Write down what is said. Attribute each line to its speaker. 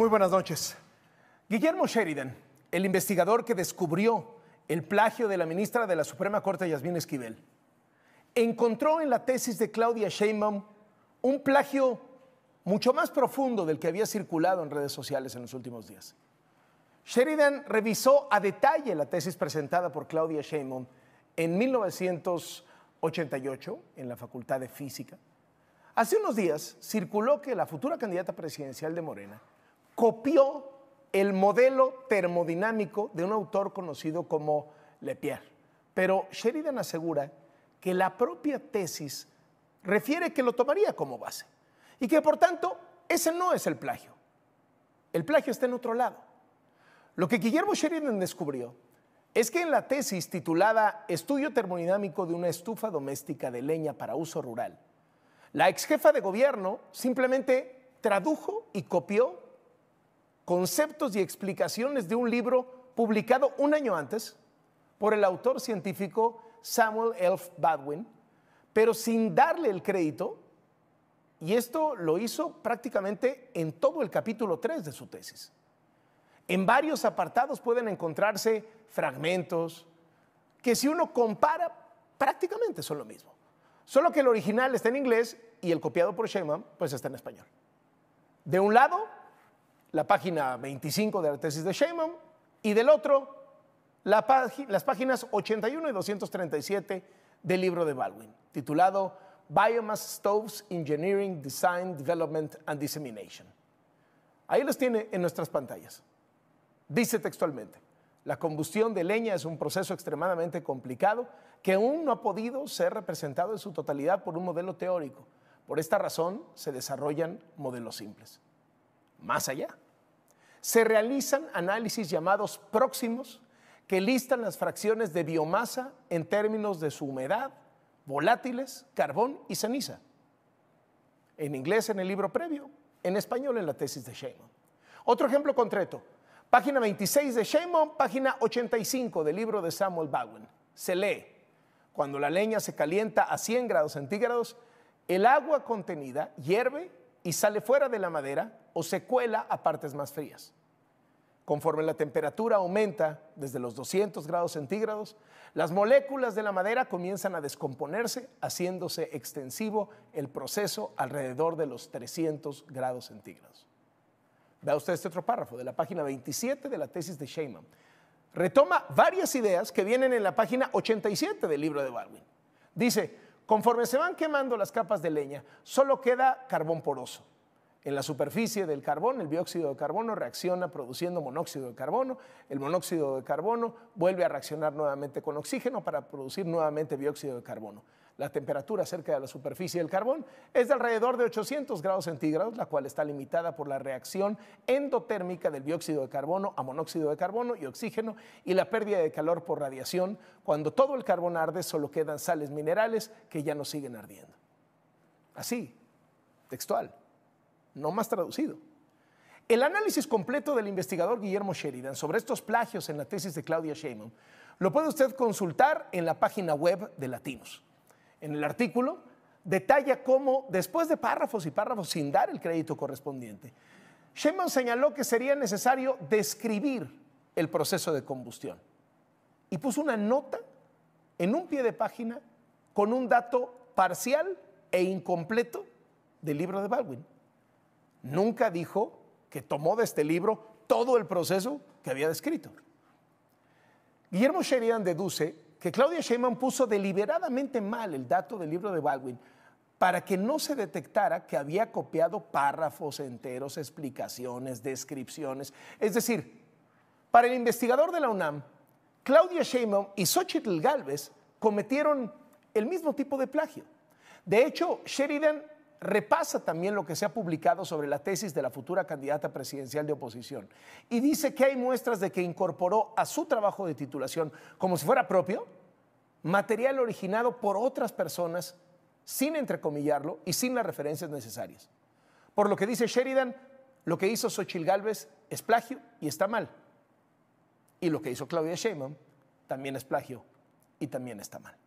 Speaker 1: Muy buenas noches. Guillermo Sheridan, el investigador que descubrió el plagio de la ministra de la Suprema Corte, Yasmin Esquivel, encontró en la tesis de Claudia Sheinbaum un plagio mucho más profundo del que había circulado en redes sociales en los últimos días. Sheridan revisó a detalle la tesis presentada por Claudia Sheinbaum en 1988 en la Facultad de Física. Hace unos días circuló que la futura candidata presidencial de Morena copió el modelo termodinámico de un autor conocido como Lepierre. Pero Sheridan asegura que la propia tesis refiere que lo tomaría como base y que por tanto ese no es el plagio. El plagio está en otro lado. Lo que Guillermo Sheridan descubrió es que en la tesis titulada Estudio termodinámico de una estufa doméstica de leña para uso rural, la ex jefa de gobierno simplemente tradujo y copió conceptos y explicaciones de un libro publicado un año antes por el autor científico Samuel Elf Badwin, pero sin darle el crédito, y esto lo hizo prácticamente en todo el capítulo 3 de su tesis. En varios apartados pueden encontrarse fragmentos que si uno compara prácticamente son lo mismo, solo que el original está en inglés y el copiado por sheman pues está en español. De un lado la página 25 de la tesis de Shaman y del otro las páginas 81 y 237 del libro de Baldwin, titulado Biomass Stoves Engineering, Design, Development and Dissemination. Ahí los tiene en nuestras pantallas. Dice textualmente, la combustión de leña es un proceso extremadamente complicado que aún no ha podido ser representado en su totalidad por un modelo teórico. Por esta razón se desarrollan modelos simples más allá. Se realizan análisis llamados próximos que listan las fracciones de biomasa en términos de su humedad, volátiles, carbón y ceniza. En inglés en el libro previo, en español en la tesis de Shaman. Otro ejemplo concreto, página 26 de Shaman, página 85 del libro de Samuel Bowen. Se lee, cuando la leña se calienta a 100 grados centígrados, el agua contenida hierve y sale fuera de la madera o se cuela a partes más frías. Conforme la temperatura aumenta desde los 200 grados centígrados, las moléculas de la madera comienzan a descomponerse, haciéndose extensivo el proceso alrededor de los 300 grados centígrados. Vea usted este otro párrafo de la página 27 de la tesis de Sheyman. Retoma varias ideas que vienen en la página 87 del libro de Baldwin. Dice, Conforme se van quemando las capas de leña, solo queda carbón poroso. En la superficie del carbón, el dióxido de carbono reacciona produciendo monóxido de carbono. El monóxido de carbono vuelve a reaccionar nuevamente con oxígeno para producir nuevamente dióxido de carbono. La temperatura cerca de la superficie del carbón es de alrededor de 800 grados centígrados, la cual está limitada por la reacción endotérmica del dióxido de carbono a monóxido de carbono y oxígeno y la pérdida de calor por radiación. Cuando todo el carbón arde, solo quedan sales minerales que ya no siguen ardiendo. Así, textual, no más traducido. El análisis completo del investigador Guillermo Sheridan sobre estos plagios en la tesis de Claudia Sheinbaum lo puede usted consultar en la página web de Latinos en el artículo, detalla cómo, después de párrafos y párrafos sin dar el crédito correspondiente, Sheinbaum señaló que sería necesario describir el proceso de combustión y puso una nota en un pie de página con un dato parcial e incompleto del libro de Baldwin. Nunca dijo que tomó de este libro todo el proceso que había descrito. Guillermo Sheridan deduce que Claudia Sheinbaum puso deliberadamente mal el dato del libro de Baldwin para que no se detectara que había copiado párrafos enteros, explicaciones, descripciones. Es decir, para el investigador de la UNAM, Claudia Sheinbaum y Xochitl Galvez cometieron el mismo tipo de plagio. De hecho, Sheridan repasa también lo que se ha publicado sobre la tesis de la futura candidata presidencial de oposición y dice que hay muestras de que incorporó a su trabajo de titulación, como si fuera propio, material originado por otras personas sin entrecomillarlo y sin las referencias necesarias. Por lo que dice Sheridan, lo que hizo Sochil Gálvez es plagio y está mal. Y lo que hizo Claudia Sheinbaum también es plagio y también está mal.